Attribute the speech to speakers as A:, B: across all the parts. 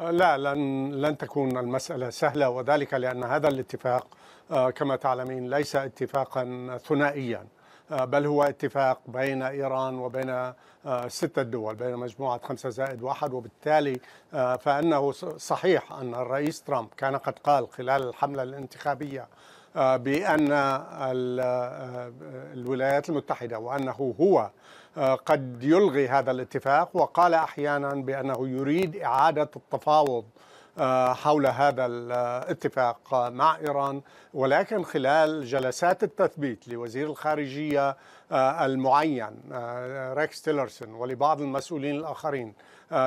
A: لا لن لن تكون المسألة سهلة وذلك لأن هذا الاتفاق آه، كما تعلمين ليس اتفاقا ثنائيا آه، بل هو اتفاق بين إيران وبين آه، ستة دول بين مجموعة خمسة زائد واحد وبالتالي فأنه صحيح أن الرئيس ترامب كان قد قال خلال الحملة الانتخابية آه، بأن آه، الولايات المتحدة وأنه هو آه، قد يلغي هذا الاتفاق وقال أحيانا بأنه يريد إعادة التفاوض حول هذا الاتفاق مع ايران ولكن خلال جلسات التثبيت لوزير الخارجيه المعين ريكس تيلرسون ولبعض المسؤولين الاخرين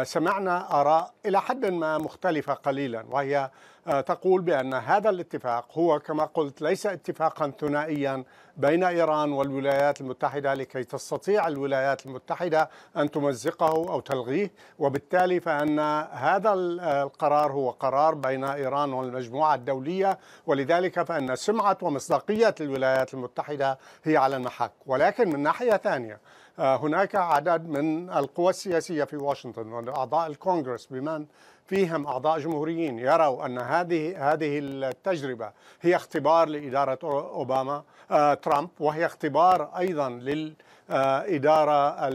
A: سمعنا اراء الى حد ما مختلفه قليلا وهي آه، تقول بأن هذا الاتفاق هو كما قلت ليس اتفاقا ثنائيا بين إيران والولايات المتحدة لكي تستطيع الولايات المتحدة أن تمزقه أو تلغيه وبالتالي فأن هذا القرار هو قرار بين إيران والمجموعة الدولية ولذلك فأن سمعة ومصداقية الولايات المتحدة هي على المحك ولكن من ناحية ثانية هناك عدد من القوى السياسية في واشنطن وأعضاء الكونغرس بمن فيهم أعضاء جمهوريين يروا أن هذه هذه التجربة هي اختبار لإدارة أوباما آه، ترامب وهي اختبار أيضا للإدارة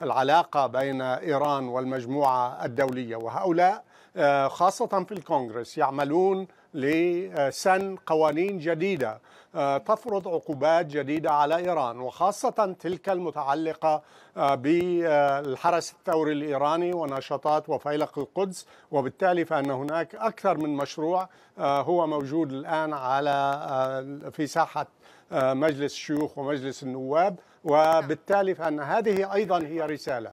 A: للعلاقة بين إيران والمجموعة الدولية وهؤلاء آه، خاصة في الكونغرس يعملون لسن قوانين جديدة آه، تفرض عقوبات جديدة على إيران وخاصة تلك المتعلقة آه، بالحرس الثوري الإيراني ونشاطات وفيلق القدس وبالتالي فأن هناك أكثر من مشروع آه، هو موجود الآن على في ساحة مجلس الشيوخ ومجلس النواب نعم. وبالتالي فأن هذه أيضا هي رسالة